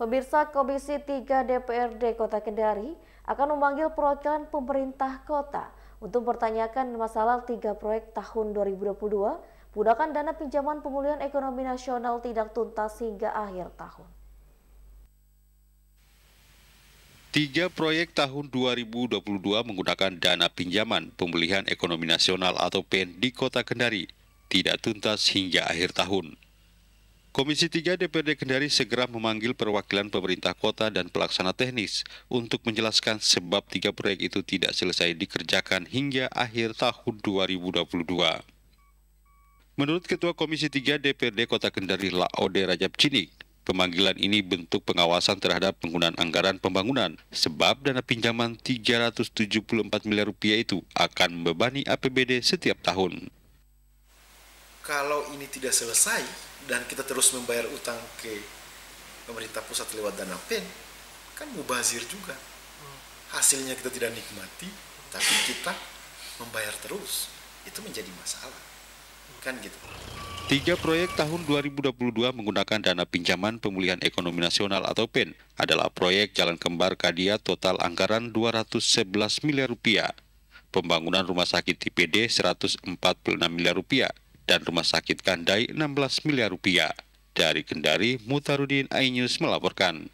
Pemirsa Komisi 3 DPRD Kota Kendari akan memanggil perwakilan pemerintah kota untuk mempertanyakan masalah tiga proyek tahun 2022 menggunakan dana pinjaman pemulihan ekonomi nasional tidak tuntas hingga akhir tahun. Tiga proyek tahun 2022 menggunakan dana pinjaman pemulihan ekonomi nasional atau PEN di Kota Kendari tidak tuntas hingga akhir tahun. Komisi 3 DPRD Kendari segera memanggil perwakilan pemerintah kota dan pelaksana teknis untuk menjelaskan sebab tiga proyek itu tidak selesai dikerjakan hingga akhir tahun 2022. Menurut Ketua Komisi 3 DPRD Kota Kendari Laode Rajab Cini, Pemanggilan ini bentuk pengawasan terhadap penggunaan anggaran pembangunan, sebab dana pinjaman 374 miliar rupiah itu akan membebani APBD setiap tahun kalau ini tidak selesai dan kita terus membayar utang ke pemerintah pusat lewat dana pen kan mubazir juga hasilnya kita tidak nikmati tapi kita membayar terus itu menjadi masalah kan gitu Tiga proyek tahun 2022 menggunakan dana pinjaman pemulihan ekonomi nasional atau PIN adalah proyek Jalan Kembar Kadia total anggaran 211 miliar rupiah, pembangunan rumah sakit TPD 146 miliar rupiah, dan Rumah Sakit Kandai 16 miliar rupiah. Dari Kendari, Mutarudin Ainyus melaporkan.